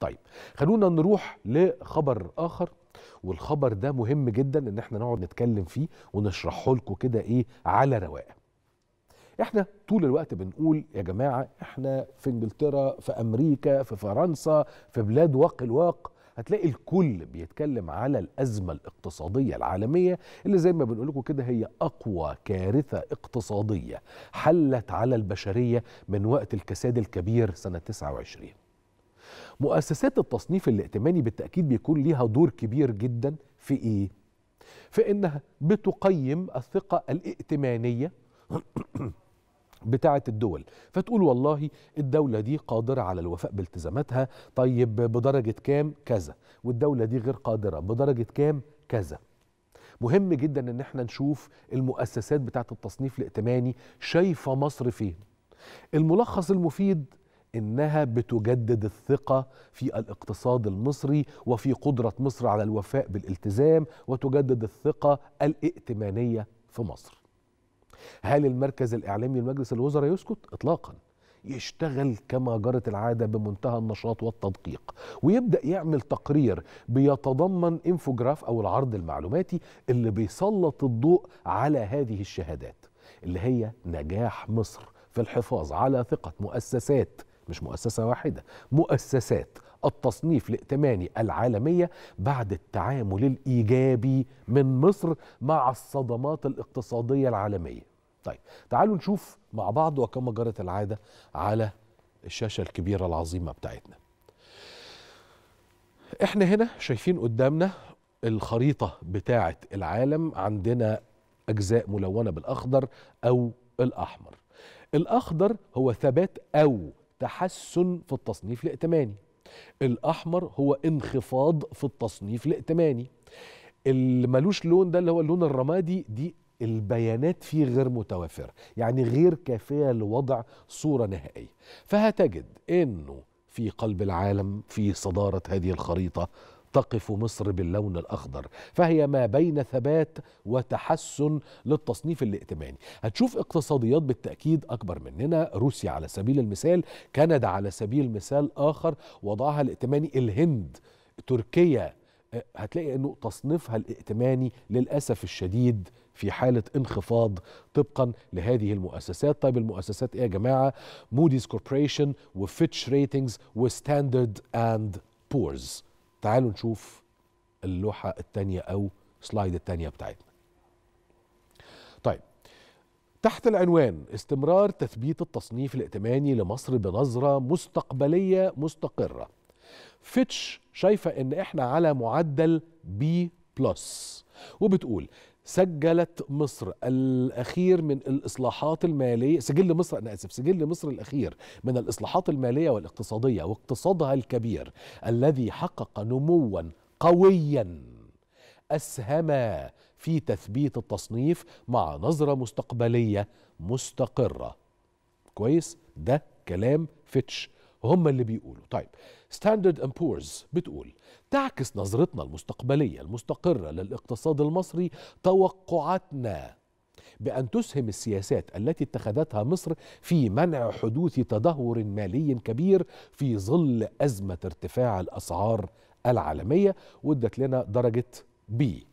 طيب خلونا نروح لخبر اخر والخبر ده مهم جدا ان احنا نقعد نتكلم فيه ونشرحه لكم كده ايه على رواقه احنا طول الوقت بنقول يا جماعه احنا في انجلترا في امريكا في فرنسا في بلاد واق الواق هتلاقي الكل بيتكلم على الازمه الاقتصاديه العالميه اللي زي ما بنقول لكم كده هي اقوى كارثه اقتصاديه حلت على البشريه من وقت الكساد الكبير سنه 29 مؤسسات التصنيف الائتماني بالتأكيد بيكون ليها دور كبير جدا في إيه؟ في إنها بتقيم الثقة الائتمانية بتاعة الدول فتقول والله الدولة دي قادرة على الوفاء بالتزاماتها طيب بدرجة كام كذا والدولة دي غير قادرة بدرجة كام كذا مهم جدا ان احنا نشوف المؤسسات بتاعة التصنيف الائتماني شايفة مصر فين الملخص المفيد انها بتجدد الثقه في الاقتصاد المصري وفي قدره مصر على الوفاء بالالتزام وتجدد الثقه الائتمانيه في مصر. هل المركز الاعلامي لمجلس الوزراء يسكت؟ اطلاقا. يشتغل كما جرت العادة بمنتهى النشاط والتدقيق ويبدأ يعمل تقرير بيتضمن انفوجراف أو العرض المعلوماتي اللي بيسلط الضوء على هذه الشهادات اللي هي نجاح مصر في الحفاظ على ثقة مؤسسات مش مؤسسة واحدة مؤسسات التصنيف الائتماني العالمية بعد التعامل الإيجابي من مصر مع الصدمات الاقتصادية العالمية طيب تعالوا نشوف مع بعض وكما جرت العادة على الشاشة الكبيرة العظيمة بتاعتنا احنا هنا شايفين قدامنا الخريطة بتاعة العالم عندنا أجزاء ملونة بالأخضر أو الأحمر الأخضر هو ثبات أو تحسن في التصنيف الائتماني الاحمر هو انخفاض في التصنيف الائتماني اللي ملوش لون ده اللي هو اللون الرمادي دي البيانات فيه غير متوافرة يعني غير كافية لوضع صورة نهائية فهتجد أنه في قلب العالم في صدارة هذه الخريطة تقف مصر باللون الأخضر فهي ما بين ثبات وتحسن للتصنيف الائتماني هتشوف اقتصاديات بالتأكيد أكبر مننا روسيا على سبيل المثال كندا على سبيل مثال آخر وضعها الائتماني الهند تركيا آه، هتلاقي أنه تصنيفها الائتماني للأسف الشديد في حالة انخفاض طبقا لهذه المؤسسات طيب المؤسسات ايه يا جماعة موديز كوربوريشن وفيتش ريتنجز وستاندرد اند بورز تعالوا نشوف اللوحة التانية أو سلايد التانية بتاعتنا طيب تحت العنوان استمرار تثبيت التصنيف الائتماني لمصر بنظرة مستقبلية مستقرة فيتش شايفة ان احنا على معدل بي بلس وبتقول سجلت مصر الأخير من الإصلاحات المالية سجل مصر أنا آسف سجل مصر الأخير من الإصلاحات المالية والاقتصادية واقتصادها الكبير الذي حقق نموا قويا أسهم في تثبيت التصنيف مع نظرة مستقبلية مستقرة كويس ده كلام فيتش هم اللي بيقولوا طيب ستاندرد اند بورز بتقول تعكس نظرتنا المستقبليه المستقره للاقتصاد المصري توقعاتنا بأن تسهم السياسات التي اتخذتها مصر في منع حدوث تدهور مالي كبير في ظل أزمة ارتفاع الأسعار العالمية وادت لنا درجة بي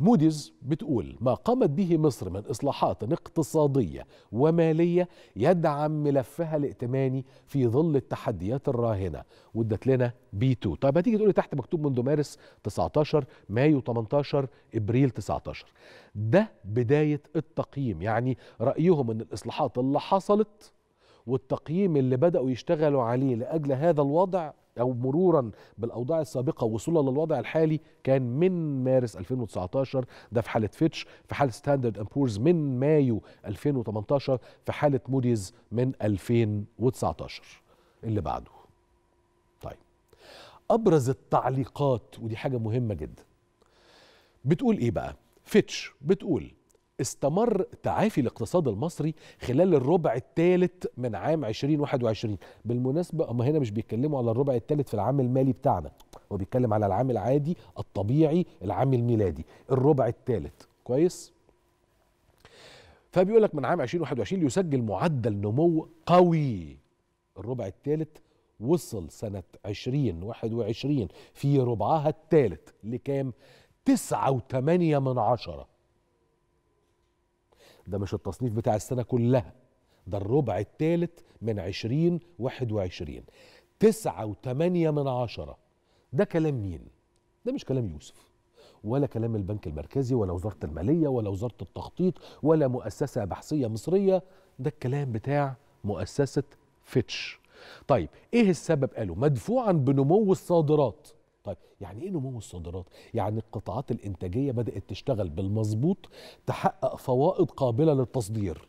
موديز بتقول ما قامت به مصر من إصلاحات اقتصادية ومالية يدعم ملفها الائتماني في ظل التحديات الراهنة وادت لنا بي 2 طيب هتيجي تقولي تحت مكتوب منذ مارس 19 مايو 18 إبريل 19 ده بداية التقييم يعني رأيهم أن الإصلاحات اللي حصلت والتقييم اللي بدأوا يشتغلوا عليه لأجل هذا الوضع أو مرورا بالأوضاع السابقة وصولا للوضع الحالي كان من مارس 2019 ده في حالة فيتش في حالة ستاندرد أند بورز من مايو 2018 في حالة موديز من 2019 اللي بعده طيب أبرز التعليقات ودي حاجة مهمة جدا بتقول إيه بقى فيتش بتقول استمر تعافي الاقتصاد المصري خلال الربع الثالث من عام 2021 بالمناسبة أما هنا مش بيتكلموا على الربع الثالث في العام المالي بتاعنا هو بيتكلم على العام العادي الطبيعي العام الميلادي الربع الثالث كويس فبيقول لك من عام 2021 يسجل معدل نمو قوي الربع الثالث وصل سنة 2021 في ربعها الثالث لكام؟ تسعة وثمانية من عشرة ده مش التصنيف بتاع السنة كلها ده الربع الثالث من 2021 تسعة وثمانية من عشرة ده كلام مين؟ ده مش كلام يوسف ولا كلام البنك المركزي ولا وزارة المالية ولا وزارة التخطيط ولا مؤسسة بحثية مصرية ده الكلام بتاع مؤسسة فيتش طيب ايه السبب قالوا مدفوعا بنمو الصادرات طيب يعني ايه نمو الصادرات؟ يعني القطاعات الانتاجيه بدات تشتغل بالمظبوط تحقق فوائد قابله للتصدير.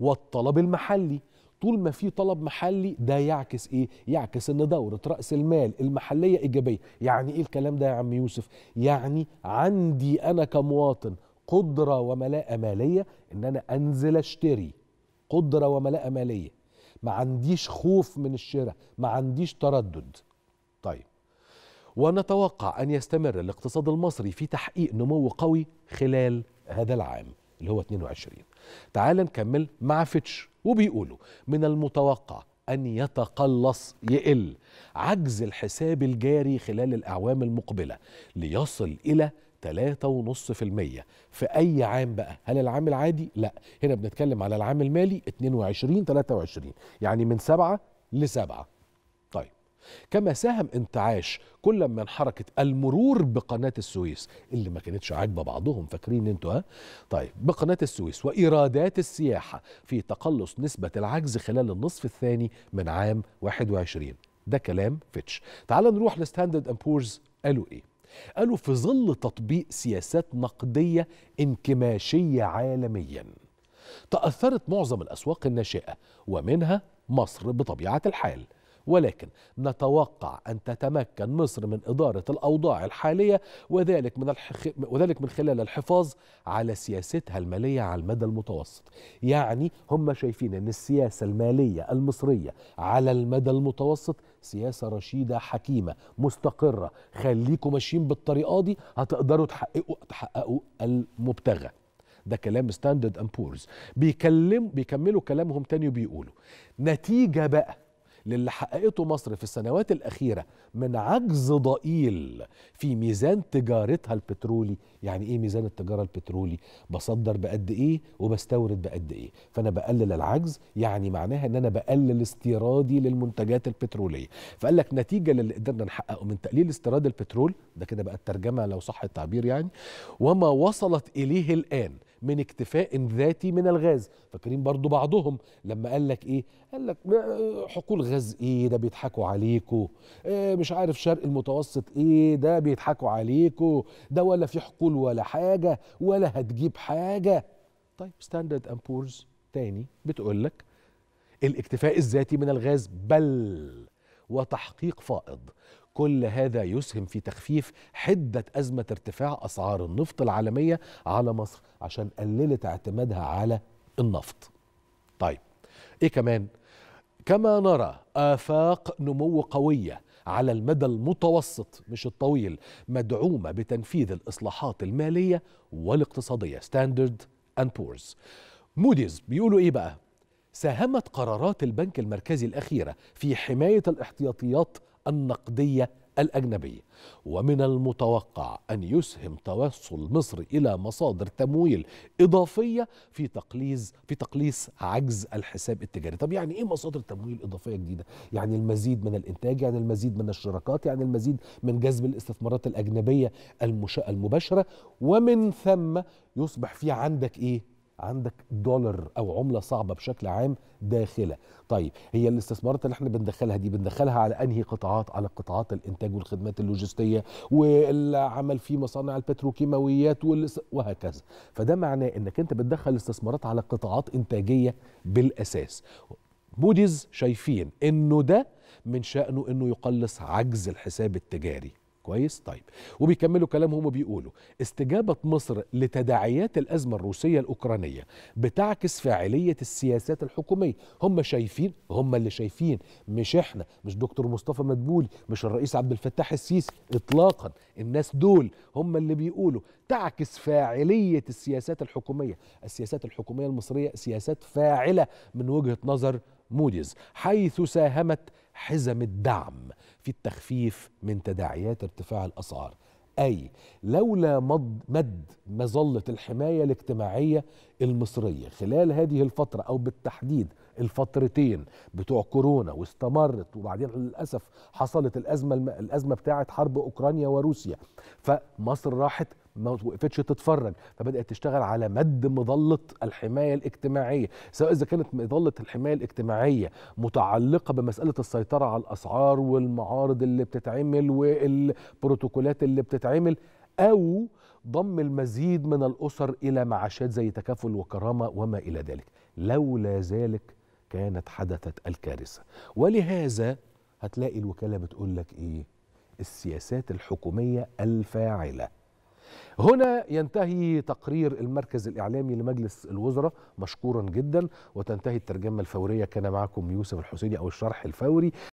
والطلب المحلي طول ما في طلب محلي ده يعكس ايه؟ يعكس ان دوره راس المال المحليه ايجابيه، يعني ايه الكلام ده يا عم يوسف؟ يعني عندي انا كمواطن قدره وملاءه ماليه ان انا انزل اشتري قدره وملاءه ماليه. ما عنديش خوف من الشراء، ما عنديش تردد. ونتوقع أن يستمر الاقتصاد المصري في تحقيق نمو قوي خلال هذا العام اللي هو 22 تعال نكمل مع فيتش وبيقولوا من المتوقع أن يتقلص يقل عجز الحساب الجاري خلال الأعوام المقبلة ليصل إلى 3.5% في أي عام بقى هل العام العادي؟ لا هنا بنتكلم على العام المالي 22-23 يعني من 7 ل 7 كما ساهم انتعاش كل من حركة المرور بقناة السويس اللي ما كانتش عاجبة بعضهم فاكرين انتوا ها طيب بقناة السويس وإيرادات السياحة في تقلص نسبة العجز خلال النصف الثاني من عام 21 ده كلام فيتش تعال نروح لستاندرد امبورز بورز قالوا ايه قالوا في ظل تطبيق سياسات نقدية انكماشية عالمياً تأثرت معظم الأسواق الناشئة ومنها مصر بطبيعة الحال ولكن نتوقع أن تتمكن مصر من إدارة الأوضاع الحالية وذلك من الحخ... وذلك من خلال الحفاظ على سياستها المالية على المدى المتوسط يعني هم شايفين أن السياسة المالية المصرية على المدى المتوسط سياسة رشيدة حكيمة مستقرة خليكم ماشيين بالطريقة دي هتقدروا تحققوا تحققوا المبتغى ده كلام ستاندرد اند بورز بيكلم بيكملوا كلامهم تاني وبيقولوا نتيجة بقى للي حققته مصر في السنوات الأخيرة من عجز ضئيل في ميزان تجارتها البترولي يعني إيه ميزان التجارة البترولي بصدر بقد إيه وبستورد بقد إيه فأنا بقلل العجز يعني معناها أن أنا بقلل استيرادي للمنتجات البترولية فقال لك نتيجة للي قدرنا نحققه من تقليل استيراد البترول ده كده بقى الترجمة لو صح التعبير يعني وما وصلت إليه الآن من اكتفاء ذاتي من الغاز فاكرين برضو بعضهم لما قال لك ايه قال لك حقول غاز ايه ده بيضحكوا عليكوا إيه مش عارف شرق المتوسط ايه ده بيضحكوا عليكوا ده ولا في حقول ولا حاجه ولا هتجيب حاجه طيب ستاندرد اند بورز تاني بتقول لك الاكتفاء الذاتي من الغاز بل وتحقيق فائض كل هذا يسهم في تخفيف حدة أزمة ارتفاع أسعار النفط العالمية على مصر عشان قللت اعتمادها على النفط طيب إيه كمان؟ كما نرى آفاق نمو قوية على المدى المتوسط مش الطويل مدعومة بتنفيذ الإصلاحات المالية والاقتصادية ستاندرد أند بورز موديز بيقولوا إيه بقى؟ ساهمت قرارات البنك المركزي الأخيرة في حماية الاحتياطيات النقدية الأجنبية ومن المتوقع أن يسهم توصل مصر إلى مصادر تمويل إضافية في تقليص في تقليص عجز الحساب التجاري طب يعني إيه مصادر تمويل إضافية جديدة يعني المزيد من الإنتاج يعني المزيد من الشراكات يعني المزيد من جذب الاستثمارات الأجنبية المباشرة ومن ثم يصبح في عندك إيه عندك دولار او عمله صعبه بشكل عام داخله طيب هي الاستثمارات اللي احنا بندخلها دي بندخلها على انهي قطاعات على قطاعات الانتاج والخدمات اللوجستيه والعمل في مصانع البتروكيماويات وهكذا فده معناه انك انت بتدخل استثمارات على قطاعات انتاجيه بالاساس موديز شايفين انه ده من شأنه انه يقلص عجز الحساب التجاري كويس طيب وبيكملوا كلامهم وبيقولوا استجابة مصر لتداعيات الأزمة الروسية الأوكرانية بتعكس فاعلية السياسات الحكومية هم شايفين هم اللي شايفين مش احنا مش دكتور مصطفى مدبولي مش الرئيس عبد الفتاح السيسي إطلاقا الناس دول هم اللي بيقولوا تعكس فاعلية السياسات الحكومية السياسات الحكومية المصرية سياسات فاعلة من وجهة نظر موديز حيث ساهمت حزم الدعم في التخفيف من تداعيات ارتفاع الاسعار اي لولا مد, مد مظله الحمايه الاجتماعيه المصريه خلال هذه الفتره او بالتحديد الفترتين بتوع كورونا واستمرت وبعدين للاسف حصلت الازمه الازمه بتاعه حرب اوكرانيا وروسيا فمصر راحت ما وقفتش تتفرج فبدات تشتغل على مد مظله الحمايه الاجتماعيه سواء اذا كانت مظله الحمايه الاجتماعيه متعلقه بمساله السيطره على الاسعار والمعارض اللي بتتعمل والبروتوكولات اللي بتتعمل او ضم المزيد من الاسر الى معاشات زي تكافل وكرامه وما الى ذلك لولا ذلك كانت حدثت الكارثه ولهذا هتلاقي الوكاله بتقول لك ايه السياسات الحكوميه الفاعله هنا ينتهي تقرير المركز الإعلامي لمجلس الوزراء مشكورا جدا وتنتهي الترجمة الفورية كان معكم يوسف الحسيني أو الشرح الفوري